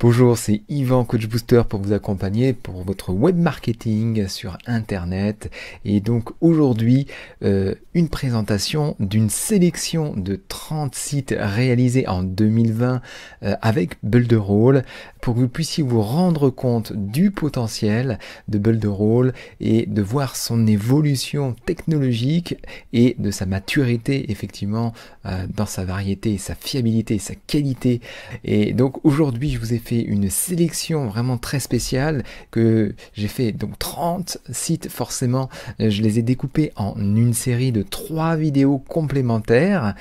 Bonjour, c'est Yvan, coach booster, pour vous accompagner pour votre web marketing sur Internet. Et donc aujourd'hui, euh, une présentation d'une sélection de 30 sites réalisés en 2020 euh, avec Builderall pour que vous puissiez vous rendre compte du potentiel de Builderall et de voir son évolution technologique et de sa maturité effectivement euh, dans sa variété, sa fiabilité, sa qualité. Et donc aujourd'hui, je vous ai fait une sélection vraiment très spéciale que j'ai fait donc 30 sites forcément. Euh, je les ai découpés en une série de trois vidéos complémentaires.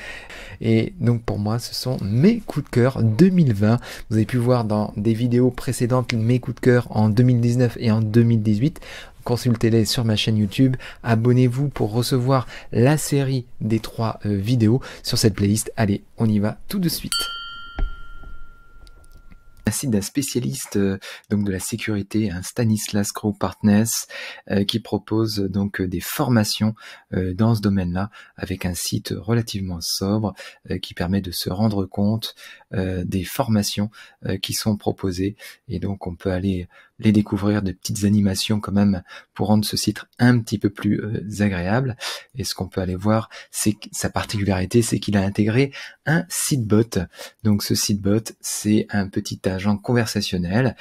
Et donc pour moi, ce sont mes coups de cœur 2020. Vous avez pu voir dans des vidéos précédentes mes coups de cœur en 2019 et en 2018 consultez-les sur ma chaîne YouTube, abonnez-vous pour recevoir la série des trois euh, vidéos sur cette playlist. Allez, on y va tout de suite site d'un spécialiste euh, donc de la sécurité, un Stanislas Crow Partners, euh, qui propose euh, donc des formations dans ce domaine-là avec un site relativement sobre qui permet de se rendre compte euh, des formations euh, qui sont proposées et donc on peut aller les découvrir des petites animations quand même pour rendre ce site un petit peu plus euh, agréable. Et ce qu'on peut aller voir, c'est sa particularité, c'est qu'il a intégré un sitebot. Donc ce sitebot, c'est un petit agent conversationnel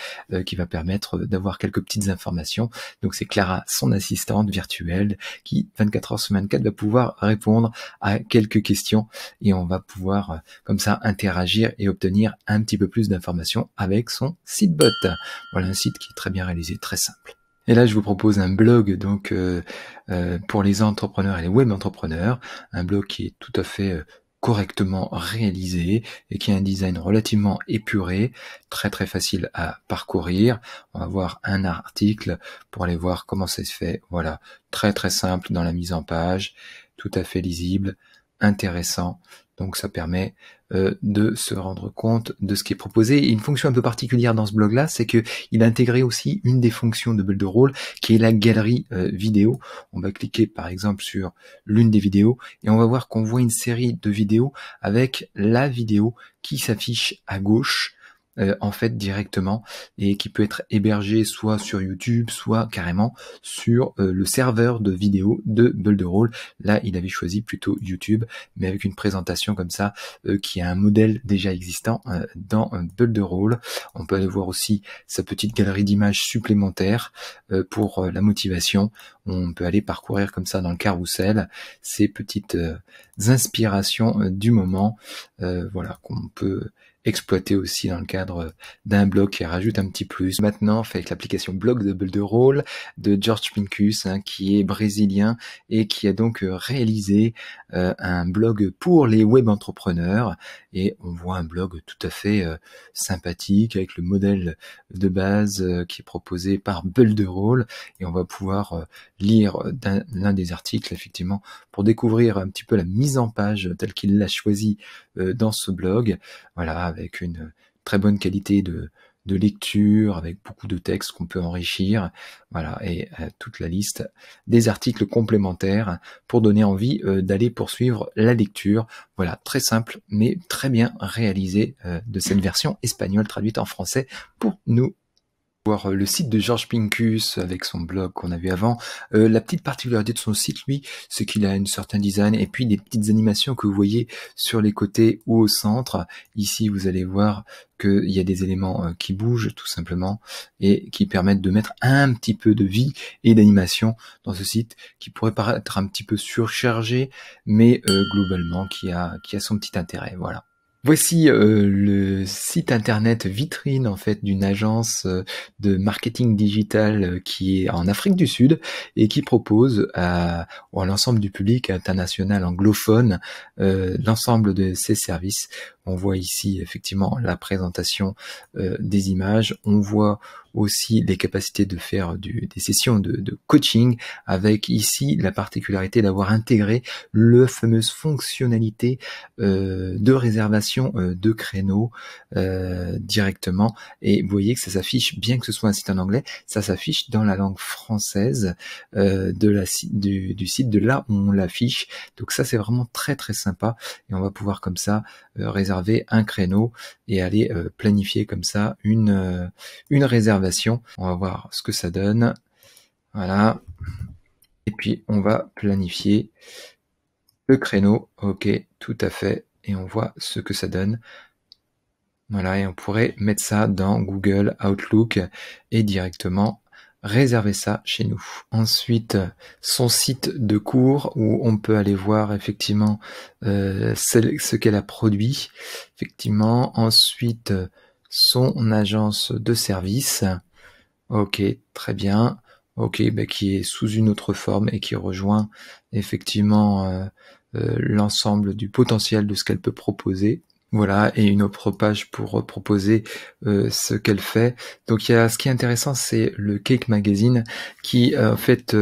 qui va permettre d'avoir quelques petites informations. Donc c'est Clara, son assistante virtuelle, qui 24 heures sur 24 va pouvoir répondre à quelques questions et on va pouvoir comme ça interagir et obtenir un petit peu plus d'informations avec son site BOT, Voilà un site qui est très bien réalisé, très simple. Et là, je vous propose un blog donc euh, euh, pour les entrepreneurs et les web entrepreneurs, un blog qui est tout à fait euh, correctement réalisé et qui a un design relativement épuré, très très facile à parcourir. On va voir un article pour aller voir comment ça se fait. Voilà, très très simple dans la mise en page, tout à fait lisible intéressant. Donc ça permet euh, de se rendre compte de ce qui est proposé. une fonction un peu particulière dans ce blog-là, c'est que a intégré aussi une des fonctions de de rôle qui est la galerie euh, vidéo. On va cliquer par exemple sur l'une des vidéos et on va voir qu'on voit une série de vidéos avec la vidéo qui s'affiche à gauche euh, en fait directement et qui peut être hébergé soit sur YouTube, soit carrément sur euh, le serveur de vidéo de Builderall. Là, il avait choisi plutôt YouTube, mais avec une présentation comme ça euh, qui a un modèle déjà existant dans Builderall. On peut aller voir aussi sa petite galerie d'images supplémentaires pour la motivation. On peut aller parcourir comme ça dans le carrousel ces petites inspirations du moment, voilà qu'on peut exploité aussi dans le cadre d'un blog qui rajoute un petit plus. Maintenant, fait avec l'application Blog de Builderall de George Pincus, hein, qui est brésilien et qui a donc euh, réalisé euh, un blog pour les web entrepreneurs. Et on voit un blog tout à fait euh, sympathique avec le modèle de base qui est proposé par De Builderall. Et on va pouvoir lire l'un des articles, effectivement, pour découvrir un petit peu la mise en page telle qu'il l'a choisie dans ce blog. Voilà, avec une très bonne qualité de, lecture, avec beaucoup de textes qu'on peut enrichir, voilà, et euh, toute la liste des articles complémentaires pour donner envie euh, d'aller poursuivre la lecture. Voilà, très simple, mais très bien réalisé euh, de cette version espagnole traduite en français pour nous voir euh, le site de George Pincus avec son blog qu'on a vu avant. Euh, la petite particularité de son site, lui, c'est qu'il a un certain design et puis des petites animations que vous voyez sur les côtés ou au centre. Ici, vous allez voir qu'il y a des éléments euh, qui bougent tout simplement et qui permettent de mettre un petit peu de vie et d'animation dans ce site qui pourrait paraître un petit peu surchargé, mais globalement qui a, qui a son petit intérêt. Voilà. Voici euh, le site internet vitrine en fait d'une agence euh, de marketing digital euh, qui est en Afrique du Sud et qui propose à, l'ensemble du public international anglophone l'ensemble de ses services on voit ici effectivement la présentation euh, des images. On voit aussi les capacités de faire des sessions de, coaching avec ici la particularité d'avoir intégré le fameuse fonctionnalité euh, de réservation euh, de créneaux directement et vous voyez que ça s'affiche bien que ce soit un site en anglais ça s'affiche dans la langue française de la du, du site de là où on l'affiche donc ça c'est vraiment très très sympa et on va pouvoir comme ça euh, réserver un créneau et aller euh, planifier comme ça une, euh, une réservation. On va voir ce que ça donne. Voilà. Et puis on va planifier le créneau. Ok, tout à fait. Et on voit ce que ça donne. Voilà, et on pourrait mettre ça dans Google Outlook et directement réserver ça chez nous. Ensuite, euh, son site de cours où on peut aller voir effectivement euh, ce qu'elle a produit. Effectivement, ensuite euh, son agence de service. Ok, très bien. Ok, bah, qui est sous une autre forme et qui rejoint effectivement l'ensemble du potentiel de ce qu'elle peut proposer. Voilà, et une autre page pour euh, proposer euh, ce qu'elle fait. Donc il y a ce qui est intéressant, c'est le Cake Magazine qui euh, en fait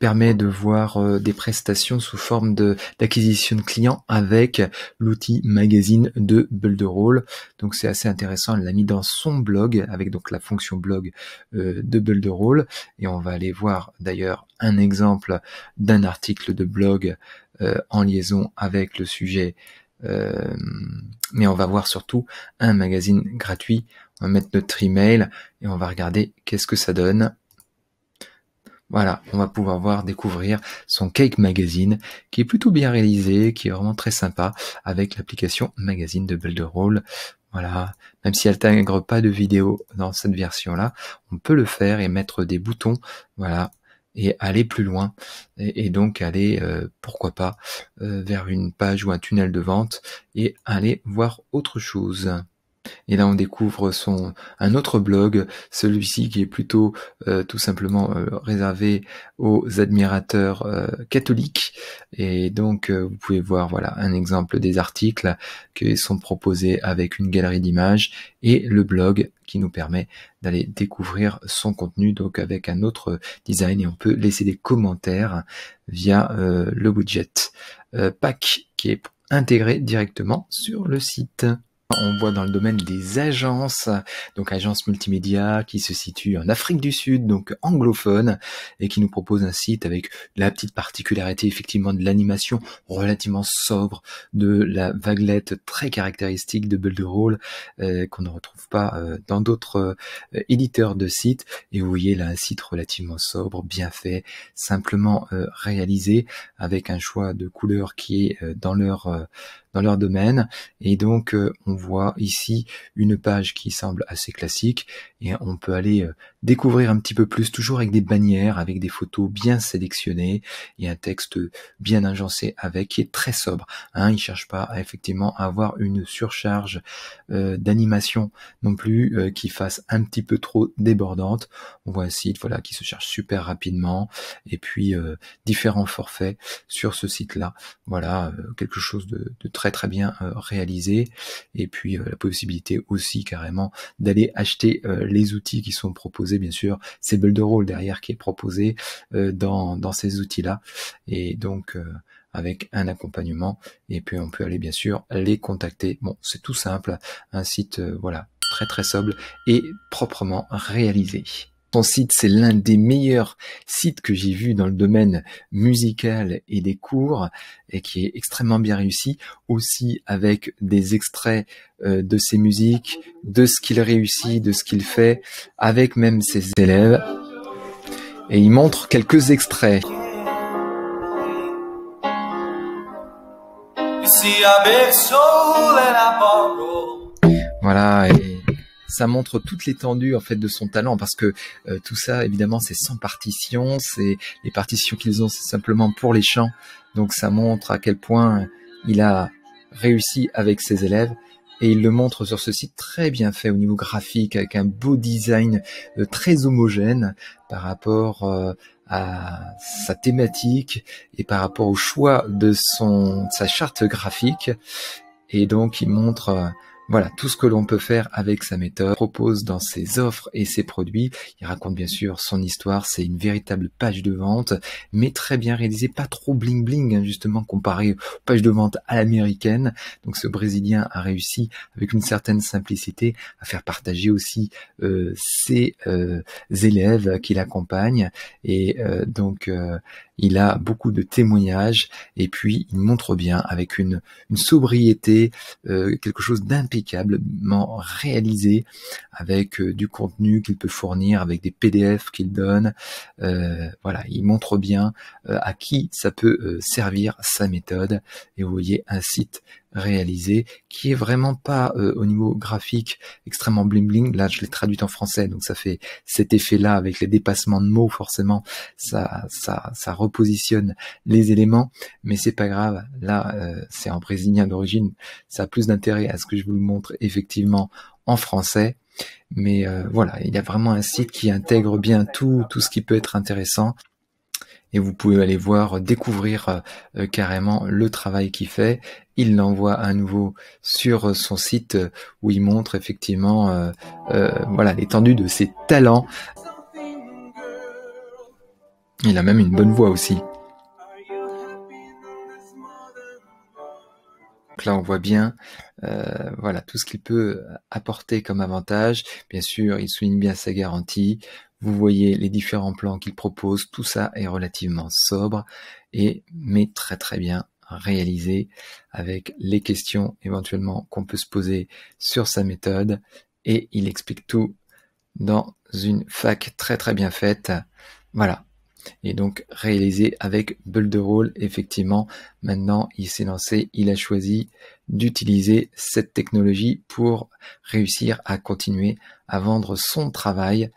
permet de voir des prestations sous forme de d'acquisition de clients avec l'outil magazine de Builderall. Donc c'est assez intéressant, elle l'a mis dans son blog avec donc la fonction blog de Builderall et on va aller voir d'ailleurs un exemple d'un article de blog en liaison avec le sujet euh, mais on va voir surtout un magazine gratuit. On va mettre notre email et on va regarder qu'est-ce que ça donne. Voilà, on va pouvoir voir, découvrir son Cake Magazine, qui est plutôt bien réalisé, qui est vraiment très sympa, avec l'application Magazine de Builderall. Voilà, même si elle t'intègre pas de vidéo dans cette version-là, on peut le faire et mettre des boutons, voilà, et aller plus loin et, donc aller euh, pourquoi pas euh, vers une page ou un tunnel de vente et aller voir autre chose. Et là, on découvre son un autre blog, celui-ci qui est plutôt euh, tout simplement euh, réservé aux admirateurs euh, catholiques. Et donc, vous pouvez voir voilà un exemple des articles qui sont proposés avec une galerie d'images et le blog qui nous permet d'aller découvrir son contenu donc avec un autre design et on peut laisser des commentaires via le widget pack qui est intégré directement sur le site on voit dans le domaine des agences, donc agences multimédia qui se situent en Afrique du Sud, donc anglophone, et qui nous propose un site avec la petite particularité effectivement de l'animation relativement sobre, de la vaguelette très caractéristique de Builderall euh, qu'on ne retrouve pas euh, dans d'autres euh, éditeurs de sites. Et vous voyez là un site relativement sobre, bien fait, simplement réalisé, avec un choix de couleurs qui est dans leur leur domaine. Et donc, euh, on voit ici une page qui semble assez classique et on peut aller euh, découvrir un petit peu plus, toujours avec des bannières, avec des photos bien sélectionnées et un texte bien agencé avec, qui est très sobre. Hein, ils cherche pas à, effectivement avoir une surcharge euh, d'animation non plus qui fasse un petit peu trop débordante. On voit un site voilà qui se cherche super rapidement et puis différents forfaits sur ce site là. Voilà quelque chose de très très très bien euh, réalisé. Et puis euh, la possibilité aussi carrément d'aller acheter euh, les outils qui sont proposés, bien sûr, c'est rôle derrière qui est proposé dans, dans ces outils-là. Et donc avec un accompagnement et puis on peut aller bien sûr les contacter. Bon, c'est tout simple, un site voilà très très sobre et proprement réalisé site, c'est l'un des meilleurs sites que j'ai vu dans le domaine musical et des cours et qui est extrêmement bien réussi aussi avec des extraits euh, de ses musiques, de ce qu'il réussit, de ce qu'il fait avec même ses élèves. Et il montre quelques extraits. Voilà, et ça montre toute l'étendue en fait de son talent parce que euh, tout ça évidemment c'est sans partition, c'est les partitions qu'ils ont c'est simplement pour les chants. Donc ça montre à quel point il a réussi avec ses élèves et il le montre sur ce site très bien fait au niveau graphique avec un beau design euh, très homogène par rapport euh, à sa thématique et par rapport au choix de son de sa charte graphique et donc il montre voilà tout ce que l'on peut faire avec sa méthode, propose dans ses offres et ses produits. Il raconte bien sûr son histoire, c'est une véritable page de vente, mais très bien réalisée, pas trop bling bling hein, justement comparé aux pages de vente à l'américaine. Donc ce Brésilien a réussi avec une certaine simplicité à faire partager aussi euh, ses euh, élèves qui l'accompagnent, et euh, donc il a beaucoup de témoignages et puis il montre bien avec une, sobriété, euh, quelque chose d'impeccablement réalisé avec euh, du contenu qu'il peut fournir, avec des PDF qu'il donne. Euh, voilà, il montre bien à qui ça peut servir sa méthode et vous voyez un site réalisé, qui est vraiment pas euh, au niveau graphique extrêmement bling bling. Là, je l'ai traduite en français, donc ça fait cet effet-là avec les dépassements de mots. Forcément, ça, ça, ça repositionne les éléments, mais c'est pas grave. Là, euh, c'est en brésilien d'origine. Ça a plus d'intérêt à ce que je vous le montre effectivement en français. Mais euh, voilà, il y a vraiment un site qui intègre bien tout, tout ce qui peut être intéressant et vous pouvez aller voir, découvrir carrément le travail qu'il fait il l'envoie à nouveau sur euh, son site euh, où il montre effectivement euh, voilà l'étendue de ses talents. Il a même une bonne voix aussi. Donc là, on voit bien, voilà, tout ce qu'il peut apporter comme avantage. Bien sûr, il souligne bien sa garantie. Vous voyez les différents plans qu'il propose. Tout ça est relativement sobre et mais très très bien réalisé avec les questions éventuellement qu'on peut se poser sur sa méthode et il explique tout dans une fac très très bien faite. Voilà. Et donc réalisé avec Bull effectivement, maintenant il s'est lancé, il a choisi d'utiliser cette technologie pour réussir à continuer à vendre son travail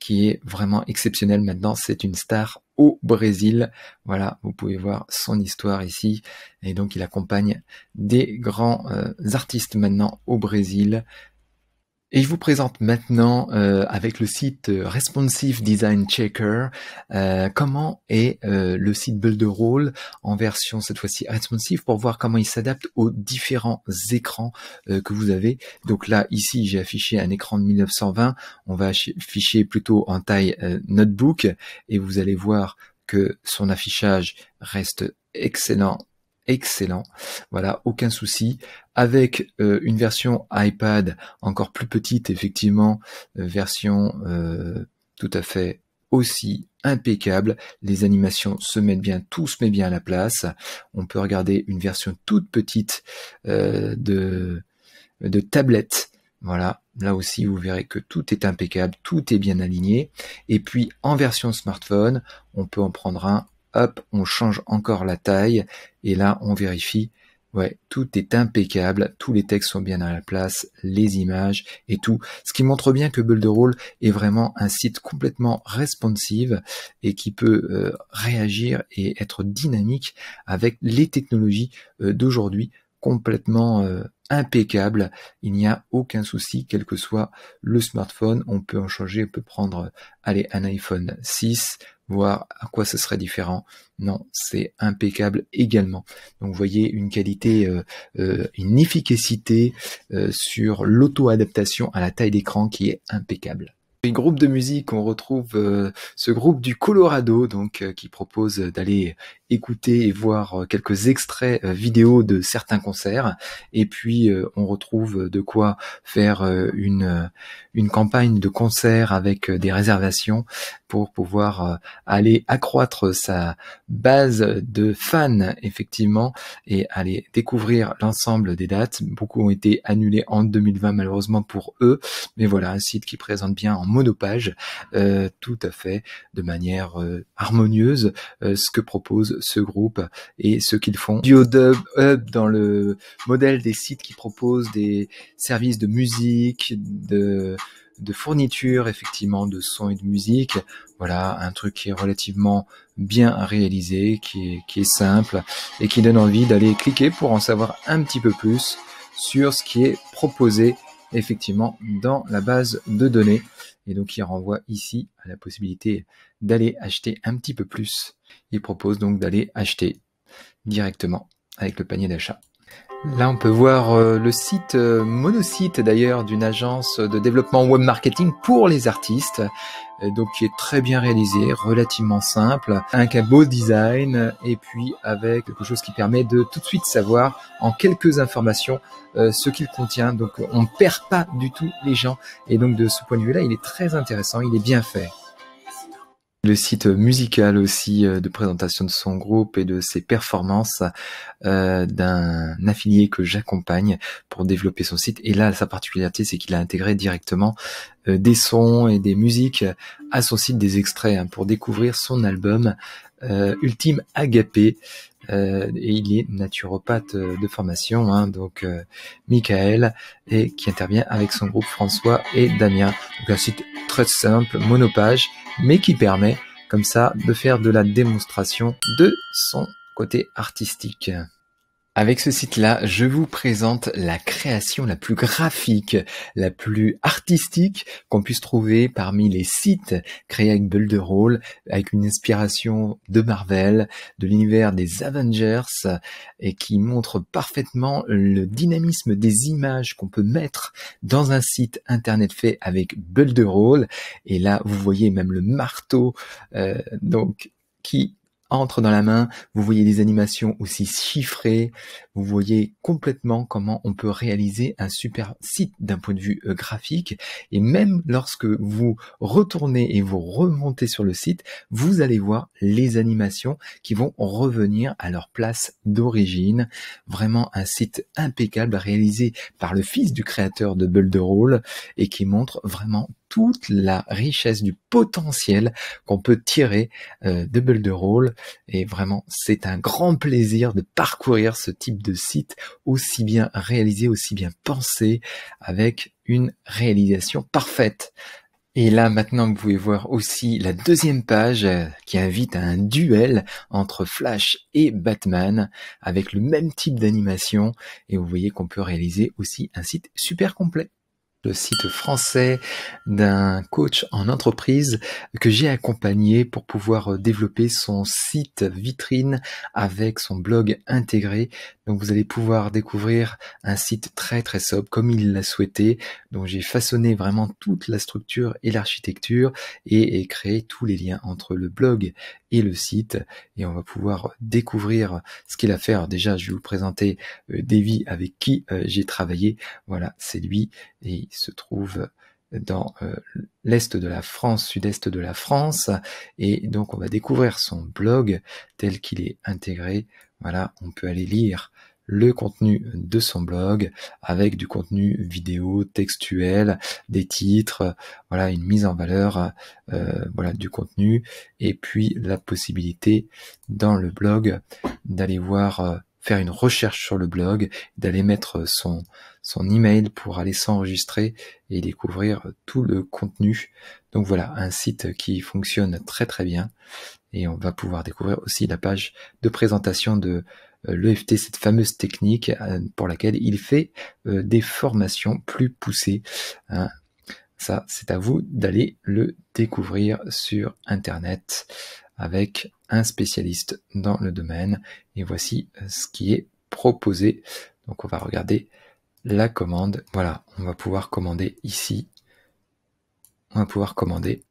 qui est vraiment exceptionnel maintenant, c'est une star au Brésil. Voilà, vous pouvez voir son histoire ici. Et donc il accompagne des grands euh, artistes maintenant au Brésil. Et je vous présente maintenant, euh, avec le site euh, Responsive Design Checker, euh, comment est le site Builderall en version cette fois-ci responsive pour voir comment il s'adapte aux différents écrans que vous avez. Donc là, ici, j'ai affiché un écran de 1920. On va afficher plutôt en taille notebook et vous allez voir que son affichage reste excellent excellent. Voilà, aucun souci. Avec euh, une version iPad encore plus petite, effectivement, euh, version euh, tout à fait aussi impeccable. Les animations se mettent bien, tout se met bien à la place. On peut regarder une version toute petite de, de tablette. Voilà, là aussi vous verrez que tout est impeccable, tout est bien aligné. Et puis en version smartphone, on peut en prendre un hop, on change encore la taille, et là on vérifie, ouais, tout est impeccable, tous les textes sont bien à la place, les images et tout, ce qui montre bien que Builderall est vraiment un site complètement responsive et qui peut euh, réagir et être dynamique avec les technologies euh, d'aujourd'hui complètement euh, impeccable, il n'y a aucun souci, quel que soit le smartphone, on peut en changer, on peut prendre, allez, un iPhone 6, voir à quoi ce serait différent. Non, c'est impeccable également. Donc vous voyez une qualité, euh, euh, une efficacité euh, sur l'auto-adaptation à la taille d'écran qui est impeccable. les groupe de musique, on retrouve ce groupe du Colorado, donc qui propose d'aller écouter et voir euh, quelques extraits euh, vidéo de certains concerts. Et puis, euh, on retrouve de quoi faire une, campagne de concert avec des réservations pour pouvoir aller accroître sa base de fans, effectivement, et aller découvrir l'ensemble des dates. Beaucoup ont été annulés en 2020, malheureusement pour eux. Mais voilà, un site qui présente bien en monopage, tout à fait de manière harmonieuse, ce que propose ce groupe et ce qu'ils font. Duo Dub Hub dans le modèle des sites qui proposent des services de musique, de de fourniture effectivement de son et de musique. Voilà, un truc qui est relativement bien réalisé, qui est, qui est simple et qui donne envie d'aller cliquer pour en savoir un petit peu plus sur ce qui est proposé effectivement dans la base de données. Et donc il renvoie ici à la possibilité d'aller acheter un petit peu plus. Il propose donc d'aller acheter directement avec le panier d'achat. Là, on peut voir euh, le site euh, Monosite d'ailleurs d'une agence de développement web marketing pour les artistes, euh, donc qui est très bien réalisé, relativement simple, avec un beau design et puis avec quelque chose qui permet de tout de suite savoir en quelques informations ce qu'il contient. Donc, on ne perd pas du tout les gens et donc de ce point de vue-là, il est très intéressant, il est bien fait le site musical aussi euh, de présentation de son groupe et de ses performances euh, d'un affilié que j'accompagne pour développer son site. Et là, sa particularité, c'est qu'il a intégré directement euh, des sons et des musiques à son site, des extraits hein, pour découvrir son album Ultime Agapé euh, et il est naturopathe euh, de formation, hein. donc euh, Michael, et qui intervient avec son groupe François et Damien. Donc un site très simple, monopage, mais qui permet comme ça de faire de la démonstration de son côté artistique. Avec ce site-là, je vous présente la création la plus graphique, la plus artistique qu'on puisse trouver parmi les sites créés avec Builderall, avec une inspiration de Marvel, de l'univers des Avengers, et qui montre parfaitement le dynamisme des images qu'on peut mettre dans un site internet fait avec Builderall. Et là, vous voyez même le marteau, euh, donc, qui entre dans la main, vous voyez des animations aussi chiffrées, vous voyez complètement comment on peut réaliser un super site d'un point de vue euh, graphique, et même lorsque vous retournez et vous remontez sur le site, vous allez voir les animations qui vont revenir à leur place d'origine. Vraiment un site impeccable réalisé par le fils du créateur de Bull et qui montre vraiment toute la richesse du potentiel qu'on peut tirer euh, de Builderall. Et vraiment, c'est un grand plaisir de parcourir ce type de site aussi bien réalisé, aussi bien pensé, avec une réalisation parfaite. Et là, maintenant, vous pouvez voir aussi la deuxième page euh, qui invite à un duel entre Flash et Batman avec le même type d'animation. Et vous voyez qu'on peut réaliser aussi un site super complet le site français d'un coach en entreprise que j'ai accompagné pour pouvoir euh, développer son site vitrine avec son blog intégré. Donc vous allez pouvoir découvrir un site très très sobre comme il l'a souhaité. Donc j'ai façonné vraiment toute la structure et l'architecture et, et créé tous les liens entre le blog le site et on va pouvoir découvrir ce qu'il a fait. déjà, je vais vous présenter euh, Davy avec qui euh, j'ai travaillé. Voilà, c'est lui et il se trouve dans euh, l'est de la France, sud-est de la France et donc on va découvrir son blog tel qu'il est intégré. Voilà, on peut aller lire le contenu de son blog avec du contenu vidéo, textuel, des titres, voilà une mise en valeur euh, voilà du contenu et puis la possibilité dans le blog d'aller voir euh, faire une recherche sur le blog, d'aller mettre son son email pour aller s'enregistrer et découvrir tout le contenu. Donc voilà, un site qui fonctionne très très bien et on va pouvoir découvrir aussi la page de présentation de euh, l'EFT, cette fameuse technique euh, pour laquelle il fait euh, des formations plus poussées. Hein. Ça, c'est à vous d'aller le découvrir sur Internet avec un spécialiste dans le domaine. Et voici ce qui est proposé. Donc on va regarder la commande. Voilà, on va pouvoir commander ici. On va pouvoir commander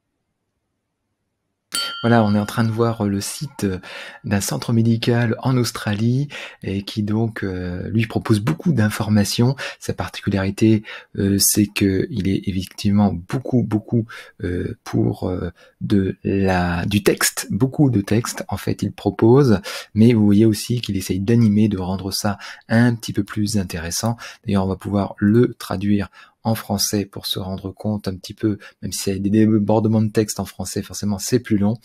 voilà, on est en train de voir euh, le site euh, d'un centre médical en Australie et qui donc euh, lui propose beaucoup d'informations. Sa particularité, c'est que il est effectivement beaucoup beaucoup pour de la du texte, beaucoup de texte en fait il propose, mais vous voyez aussi qu'il essaye d'animer, de rendre ça un petit peu plus intéressant. D'ailleurs, on va pouvoir le traduire en français pour se rendre compte un petit peu, même s'il y a des débordements de texte en français, forcément c'est plus long,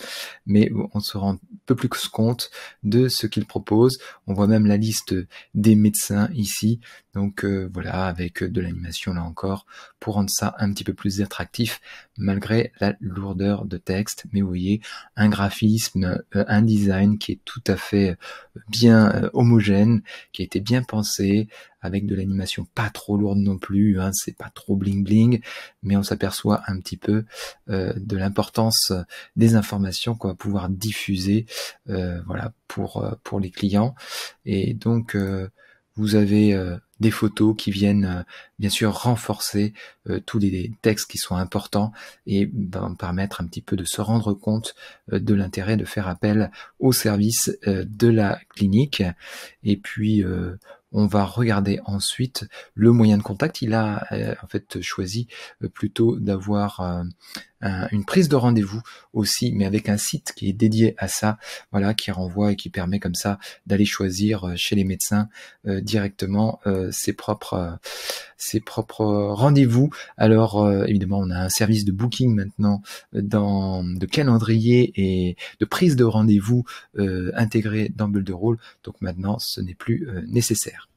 mais on se rend un peu plus compte de ce qu'il propose. On voit même la liste des médecins ici, donc euh, voilà, avec de l'animation là encore, pour rendre ça un petit peu plus attractif, malgré la lourdeur de texte. Mais vous voyez, un graphisme, euh, un design qui est tout à fait euh, bien homogène, qui a été bien pensé, avec de l'animation pas trop lourde non plus, hein, c'est pas trop bling bling, mais on s'aperçoit un petit peu euh, de l'importance des informations qu'on va pouvoir diffuser, euh, voilà, pour euh, pour les clients. Et donc vous avez des photos qui viennent bien sûr renforcer tous les textes qui sont importants et ben, permettre un petit peu de se rendre compte de l'intérêt de faire appel au service de la clinique. Et puis on va regarder ensuite le moyen de contact. Il a euh, en fait choisi euh, plutôt d'avoir euh, une prise de rendez-vous aussi, mais avec un site qui est dédié à ça, voilà, qui renvoie et qui permet comme ça d'aller choisir chez les médecins directement ses propres ses propres euh, rendez-vous. Alors euh, évidemment, on a un service de booking maintenant, euh, dans, de calendrier et de prise de rendez-vous intégré dans Builderall. Donc maintenant, ce n'est plus nécessaire.